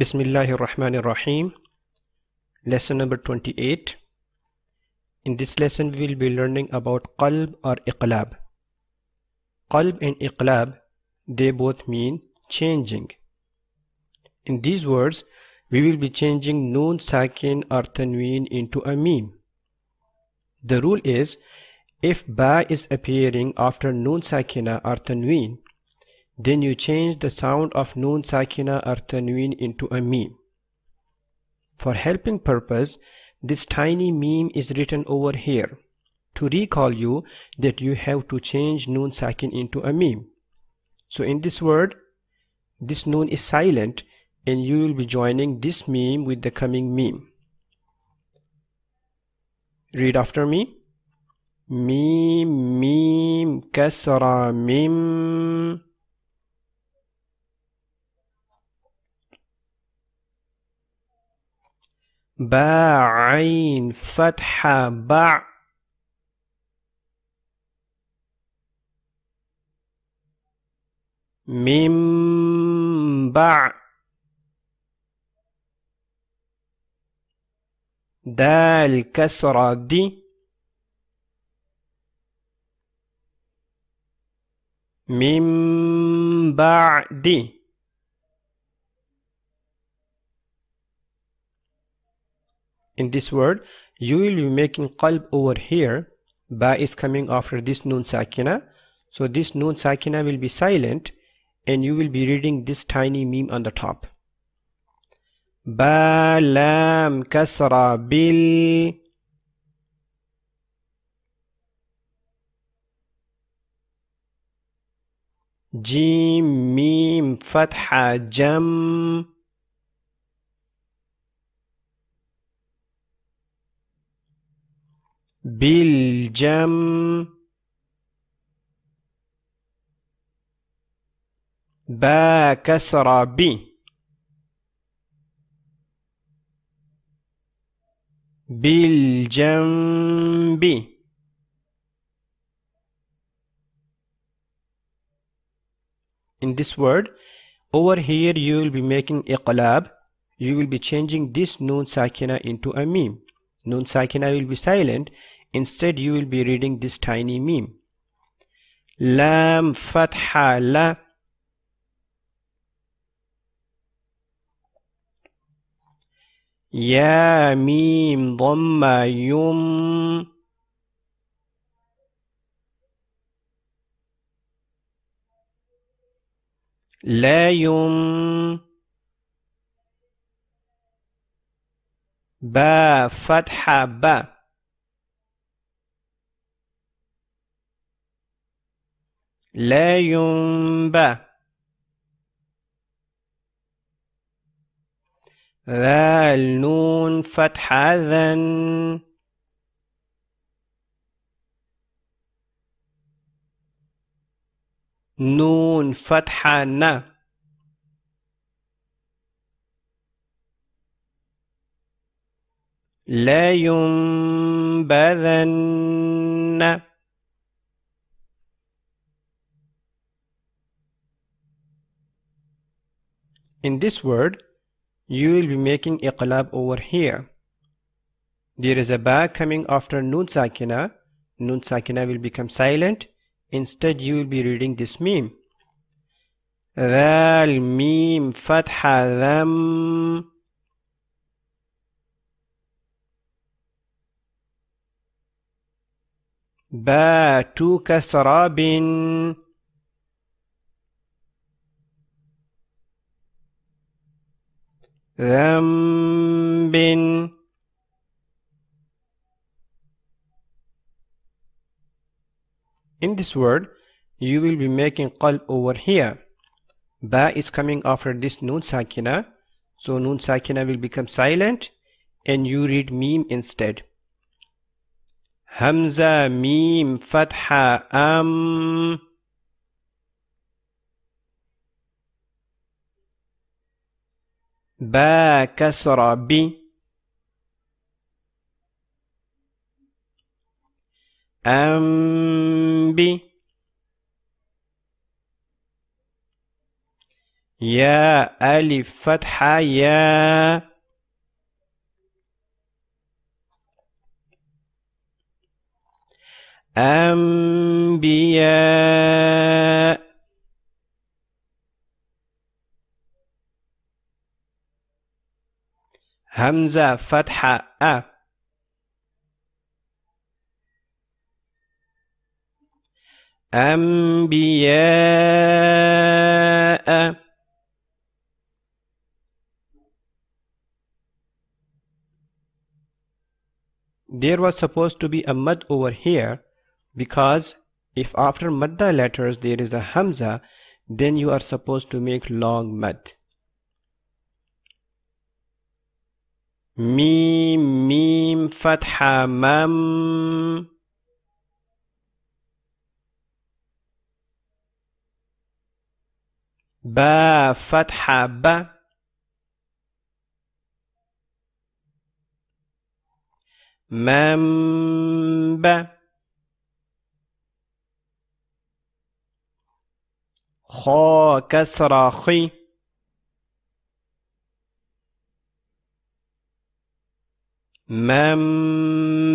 Bismillahir Rahmanir Rahim Lesson number 28 In this lesson we will be learning about Qalb or Iqlab Qalb and Iqlab they both mean changing In these words we will be changing Noon Sakin or Tanween into a Meme The rule is if Ba is appearing after Noon Sakina or Tanween then you change the sound of Noon Sakina or Tanween into a meme. For helping purpose, this tiny meme is written over here to recall you that you have to change Noon Sakin into a meme. So in this word, this Noon is silent and you will be joining this meme with the coming meme. Read after me. Meme, meme, kasra, meme. باع عين فتحة باع ميم باع دال كسرة دي من بعد in this word you will be making qalb over here ba is coming after this noon sakina so this noon sakina will be silent and you will be reading this tiny meme on the top ba lam kasra bil jim mim fatha jam بالجم با كسر بي بالجنب in this word over here you will be making a qalab you will be changing this noon sakina into a meme noon sakina will be silent Instead, you will be reading this tiny meme. Lam fatha la. Ya mim dhamma yum. لا يم ba فتح با لا ينبع ذا النون فتحة ذن نون فتحة ن لا ينبذن In this word, you will be making iqlab over here. There is a ba coming after nun sakina. Nun sakina will become silent. Instead, you will be reading this meme. Thal meme fatha them. ba to kasra ذنب in this word you will be making qalb over here ba is coming after this nun sakina so nun sakina will become silent and you read meme instead hamza meme fatha am با كسر ب أم ب يا ألف فتحة يا أنبياء Hamza Fatha A. أنبياء There was supposed to be a mud over here because if after madda letters there is a hamza then you are supposed to make long mud. ميم ميم فتحة مم با فتحة ب مم ب خا كسرة خي من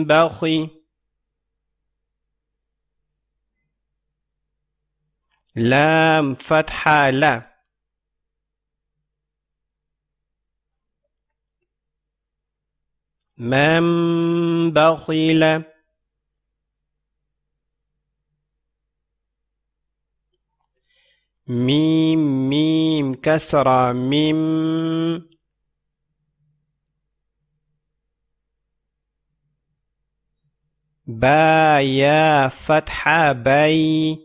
بخي لام فتحة لا من بخيل ميم ميم كسرة ميم با يا فتح بي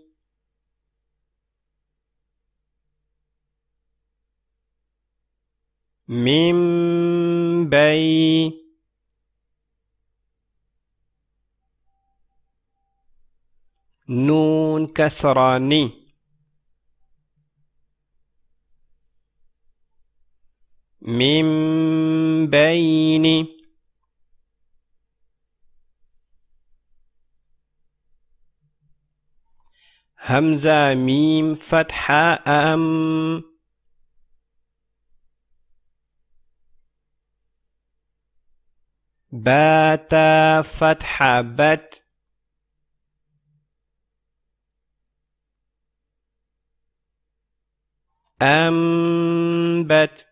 ميم بي نون كسراني ميم بيني همزة ميم فتحة أم بات فتحة بت أم بت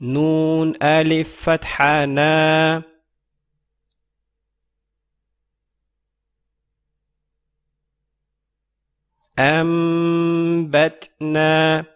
نون ألف فتحة نا أنبتنا